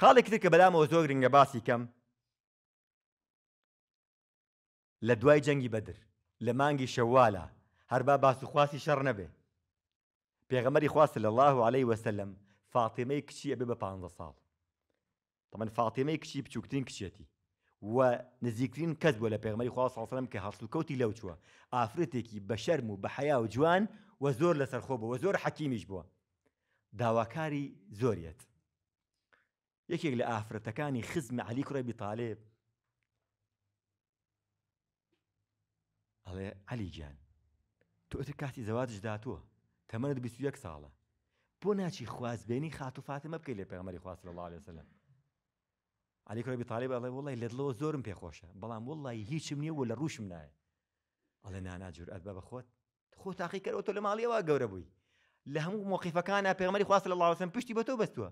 خاڵێک تر کە بەلامەوە زۆر گرنگە باسی کەم لە دوای جەنگی بەدر لە مانگی شەوالە هەربا باسوخواسی شەڕ نەبێ پێغەمەری خواست لە الله و عليهەی وەسلم فاتیمەی کچی ئەبێ بە 15 ساڵ تەمەەن فاتیمەی کچی بچووکترین کچێتی و نزیکترین کەس بووە لە پێغمەری خواسەڵسەلم کە هەسوکەوتی لەو چووە ئافرەتێکی بە شەرم و بە حیا و جوان و زۆر لەسەرخۆ بووە زۆر حەکیمیش بووە داواکاری زۆریت یەکێک لە ئافرەتەکانی خزم علی کوڕی بتالێب ئەڵێ علی گیان تۆتر کاتی زەواتش داتووە تەمەنت 21 ساڵە بۆ ناچی خوازبێنی خاتوفاتە مەبکەی لە پێغمەری خواست لە الله عليه وسلم علی کوڕی بتالێب ئەڵێ وڵی لە دڵەوە زۆرم پێخۆشە بەڵام وڵی هیچم نییە و لە ڕوشم نایە ئەڵێ ناناجور ئەت بە بەخۆت خۆ تاقیکەەوە تۆ لە ماڵیەوە گەورە بووی لە هەموو مۆقیفەکانە پێغمەری خواست لە الله وسلم پشتی بە تۆ بەستووە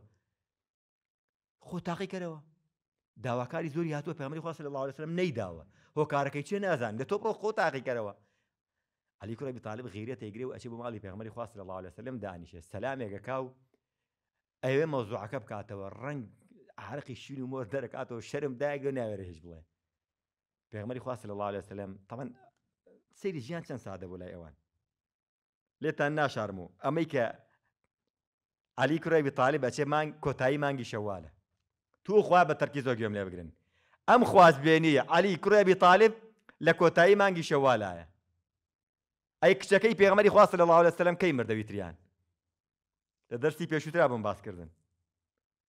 خۆتاقی کەرەوە داواکاری زۆری هاتووە پەمەری خواست لە لاوەسلم نەیداوە هۆکارەکەی چێ نازان لە تۆ بڕۆ خۆتاقی کەرەوە علی کوڕی بتالب غیرە تێگرێ و ئەچی بۆ ماڵی پێغمەری خواست لە لاوەسلم دانیشە سەلامێکە کاو ئەوێ مەوزوعەکە بکاتەوە ڕنگ عرقی شین و مۆر دەرەکاتەوە شەرم داگە ناوێرە هیچ بڵێ پێغمەری خواست لە لاوەسلم تەمەەن سەیری ژیان چەند سادە بۆ لای ئەوان لێتان ناشارم و ئەمەی کە علی کوڕی بتالب ئەچێ مانگ کۆتایی مانگی شەوالە توخوا بە تەرکی زۆر گوێم لێ بگرن ئەم خواست بێنیە علی کوڕێبی تاالب لە کۆتایی مانگی شەوالایە ئەی کچەکەی پێغمەری خواست لە لاوە لەسەلم کەی مردەویتریان لە دەستی پێشوترا بم باسکردن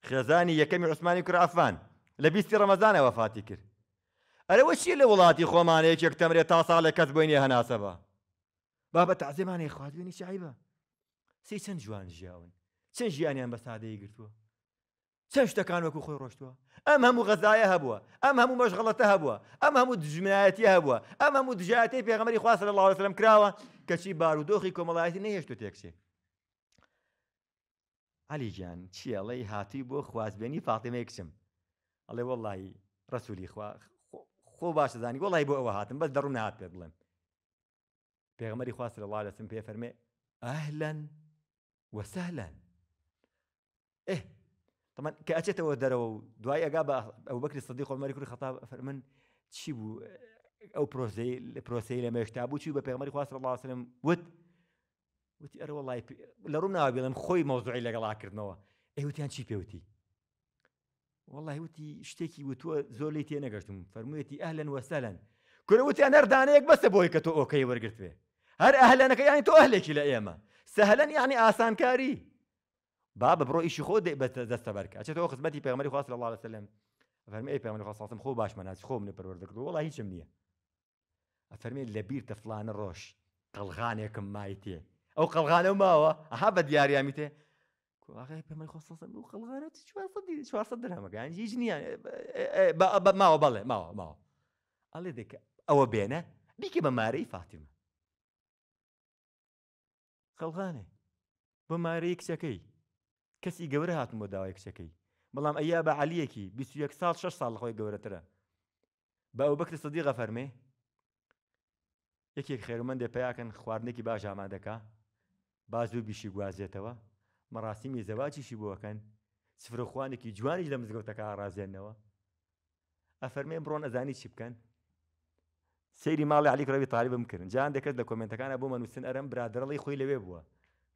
خێزانی یەکەمی عوسمانی کوڕافان لە بیستی ڕەمەزانە وەفاتی کرد ئەرەوە چیە لە وڵاتی خۆمانەیەکێک تەمرێت تا ساڵە کەس بۆینێ هەناسەبە با بە تازێمانی خواردێنی چایبە سی چەند جوان ژیاون چەند ژیانیان بە سادەیە گرتووە چەشتەکان وەکو خۆی ڕۆشتووە ئەم هەموو غەزایە هەبووە ئەم هەموو مەشغڵەتە هەبووە ئەم هەموو دژمنایەتی هەبووە ئەم هەموو دژاتی پێغەمەری خواستە لە لاوەسلم کراوە کەچی بارودۆخی کۆمەڵایەتی نەهێشت و تێکسێ علیجان چیەڵی هاتی بۆ خوازبێنی فاتیمە کچم ئەڵێ وەڵی ڕسوولی خۆ باشدانی وەڵی بۆ ئەوە هاتم بەس دەڕوو نات پێ بڵێم پێغمەری خواست لە لاوەسم پێ فەرمێ ئەهلەن وەسەلەن ئه طبعا کەچێتەوە دەرەوە و دوای ئەگا بە ئەو بەکری سەدی خۆمەری کوری خەتا فەرمن چی بوو ئەو پرۆسی لە پرۆسی لە الله عليه وسلم ود پێمەری خواست والله وت وتی ئەرە وڵی لە ڕوو ناوێڵم خۆی اي لەگەڵاکردنەوە ئەیوتیان چی پێوتی والله وتی شتێکی وتووە زۆر لی تێ نەگەشتم فەرموویەتی ئەهلەن وەسەلەن کوروتیان هەردانەیەک بس بۆی کە اوكي ورقت به بێ اهلا يعني تو اهلك الى لە سهلا يعني اسان كاري باب برو ايش خۆ دەی بە دەستە بەرکە ئەچێتەوە خزمەتی پێغمەری خوا صلی الله عليه وسلم فەرمی اي خوا صلی خو باش مەناسی خۆ منی پەروەردە کرد وڵا هیچم نییە ئەفەرمێ لەبیر تەفلانە ڕۆژ قەلغانێکم مای تێ ئەو قەلغانە و مو ئەها شو دیاریامی تێ پێمەی خۆسەسم و قەلغانە 400 درهمەکان هیچ نییە ماوە بەڵێ ماوە ماوە ئەڵێ دەکە ئەوە بێنە بیکە بە مارەی فاتیمە فاطمه بە بماريك شكي کەسی گەورە هاتمەوە داوای کچەکەی بەڵام ئەیا بە علیەکی 21 سال 6 ساڵ خۆی گەورەترە بە ئەو بەکر سەدیغە فەرمێ یەکێک خێرمەندێ پیاکەن خواردنێکی باش ئامادەکە باز و بیشی گوازێتەوە مەڕاستیمی زەواجیشی بووەکەن سفرخواانێکی جوانی لە مزگەوتەکە ئارازێنەوە ئەفەرمێ بڕۆن ئەزانی چی بکەن سەیری ماڵی علی ڕەوی تاریبم کردن جان دەکرد لە کمنتەکانە بۆ مەنووسن ئەرم برادڕڵی خۆی لەوێ بووە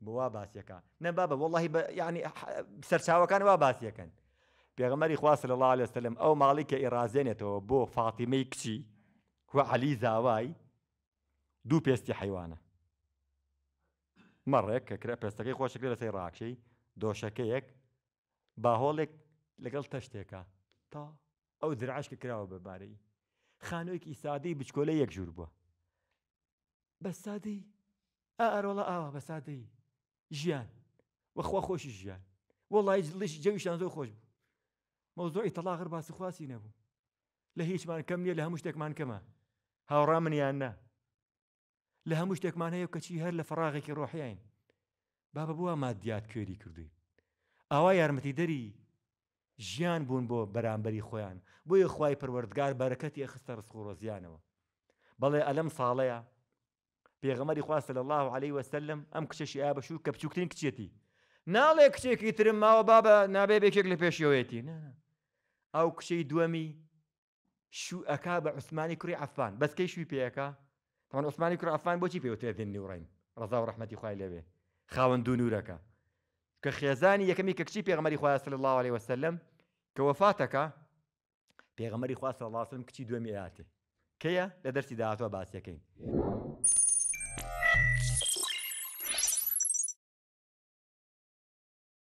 بوا باسیەکە نەبا بە وڵی ینی سەرچاوەکان وا باسیەکەن پێغمەری خواست لە الله لەسلم ئەو ماڵی کە ئێرازێنێتەوە بۆ فاتیمەی کچی کو علی زاوای دوو پێستی حیوانە مەڕێک کە کرە پێستەکەی خۆشکرێ لەسەی ڕاکشەی دۆشەکەیەک باهۆڵێک لەگەڵ تەشتێکە تا ئەو درعشکە کراوە بەبارەی خانۆیەکی سادەی بچکۆلە یەک ژوور بووە بە سادەی ئەرۆڵە ئاوە بە سادەی ژیان وەخوا خۆشی ژیان وڵی لەشی جەویشان زۆر خۆش بوو مۆزۆی تەلاغر باسی خواسی نەبوو لە هیچمان کەم نییە لە هەموو شتێکمان کەمە هاوڕا منیان نا لە هەموو شتێکمان هەیە کەچی هەر لە فراغێکی ڕۆحیین بابە بووە مادیات کوێری کردوین ئاوا یارمەتی دەری ژیان بوون بۆ بەرامبەری خۆیان بۆیە خی پروەردگار بەرەکەتی ئەخستە ڕسخ و ڕۆزیانەوە بەڵێ ئەلەم ساڵەیە پێغەمەری خواستە لە الله عليه وسلم ئەم کچەشی ئابشوو کە بچووکتترین کچێتی ناڵێ کچێکی ترم ماوە بابە نابێ بێکێک لە پێشیەوەیەتی ئەو کچەی دووەمی شو ئەک بە عوسمانی کوری ئەفان بەسکەی شووی پێەکە تەوان عوسمانی کوری ئەفان بۆچی پێوتێن نیوڕین ڕزا و ڕحمەتی خوای لەوێ خاوەند دو نورەکە کە خێزانی یەکەمی کە کچی پێغمەری خواستە لە الله عليه وسلم کە وەفاتەکە پێغمەری خواستە لاسم کچی دووەمی ئاتێ کەیە لە دەرسی داهاتوە باسیەکەین.